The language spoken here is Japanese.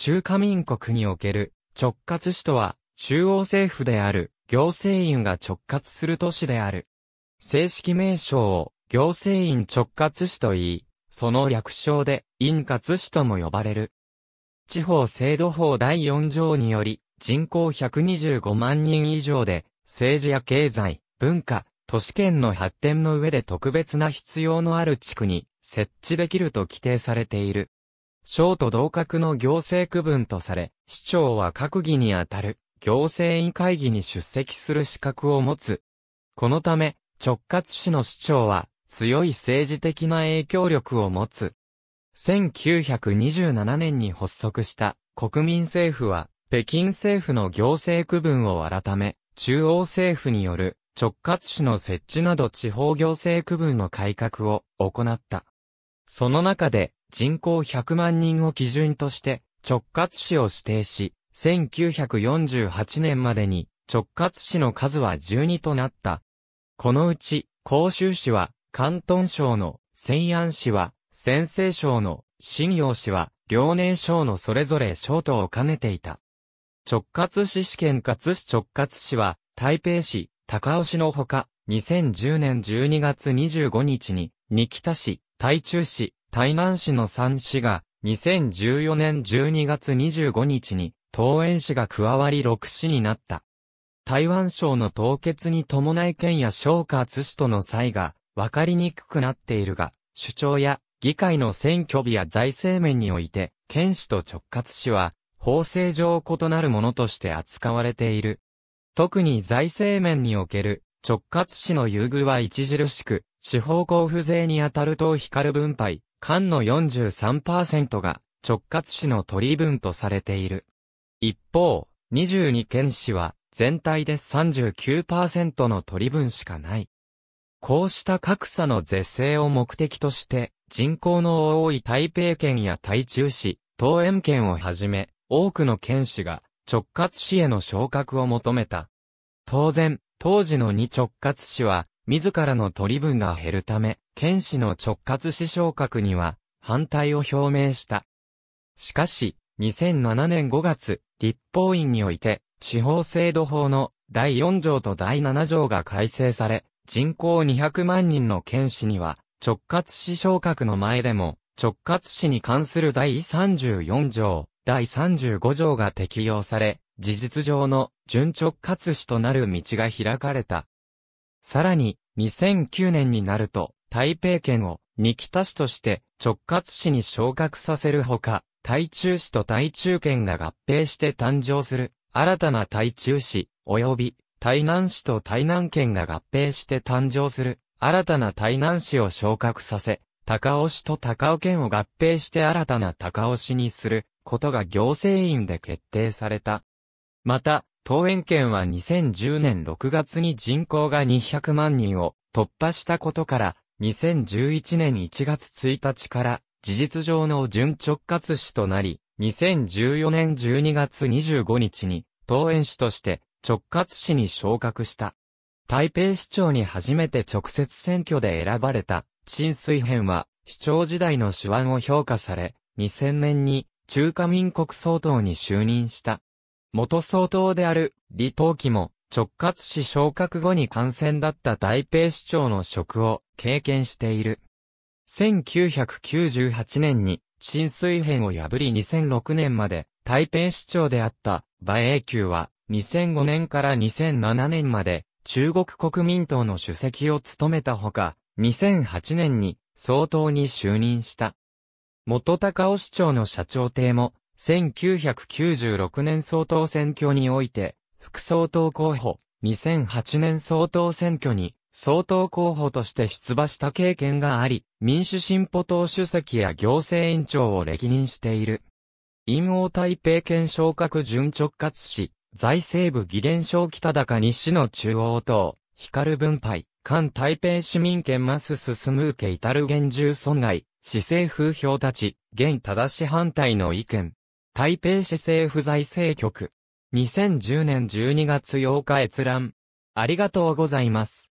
中華民国における直轄市とは、中央政府である行政院が直轄する都市である。正式名称を行政院直轄市と言い、その略称で院轄市とも呼ばれる。地方制度法第4条により、人口125万人以上で、政治や経済、文化、都市圏の発展の上で特別な必要のある地区に設置できると規定されている。省と同格の行政区分とされ、市長は閣議にあたる行政委員会議に出席する資格を持つ。このため、直轄市の市長は強い政治的な影響力を持つ。1927年に発足した国民政府は、北京政府の行政区分を改め、中央政府による直轄市の設置など地方行政区分の改革を行った。その中で、人口100万人を基準として直轄市を指定し、1948年までに直轄市の数は12となった。このうち、広州市は、広東省の、西安市は、先西省の、新陽市は、遼寧省のそれぞれ省都を兼ねていた。直轄市試験轄市直轄市は、台北市、高尾市のほか、2010年12月25日に、二北市、台中市、台南市の3市が、2014年12月25日に、東園市が加わり6市になった。台湾省の凍結に伴い県や省下津市との際が、分かりにくくなっているが、主張や、議会の選挙日や財政面において、県市と直轄市は、法制上異なるものとして扱われている。特に財政面における直轄市の優遇は著しく、地方交付税にあたる等光る分配、間の43%が直轄市の取り分とされている。一方、22県市は全体で39%の取り分しかない。こうした格差の是正を目的として、人口の多い台北県や台中市、東園県をはじめ、多くの県市が直轄市への昇格を求めた。当然、当時の2直轄市は、自らの取り分が減るため、剣士の直轄市昇格には反対を表明した。しかし、2007年5月、立法院において、地方制度法の第4条と第7条が改正され、人口200万人の県市には、直轄市昇格の前でも、直轄市に関する第34条、第35条が適用され、事実上の準直轄市となる道が開かれた。さらに、2009年になると、台北県を二北市として直轄市に昇格させるほか、台中市と台中県が合併して誕生する新たな台中市、及び台南市と台南県が合併して誕生する新たな台南市を昇格させ、高尾市と高尾県を合併して新たな高尾市にすることが行政院で決定された。また、桃園県は2010年6月に人口が200万人を突破したことから、2011年1月1日から事実上の準直轄市となり、2014年12月25日に、桃園市として直轄市に昇格した。台北市長に初めて直接選挙で選ばれた、陳水編は、市長時代の手腕を評価され、2000年に中華民国総統に就任した。元総統である李登輝も直轄市昇格後に感染だった台北市長の職を経験している。1998年に、新水編を破り2006年まで、台北市長であった馬英九は、2005年から2007年まで、中国国民党の主席を務めたほか、2008年に、総統に就任した。元高尾市長の社長邸も、1996年総統選挙において、副総統候補、2008年総統選挙に、総統候補として出馬した経験があり、民主進歩党主席や行政委員長を歴任している。陰王台北県昇格準直轄市、財政部議連省北高西の中央党、光分配、関台北市民権マス進む受け至る厳重損害、市政風評たち、現正し反対の意見。台北市政府財政局、2010年12月8日閲覧。ありがとうございます。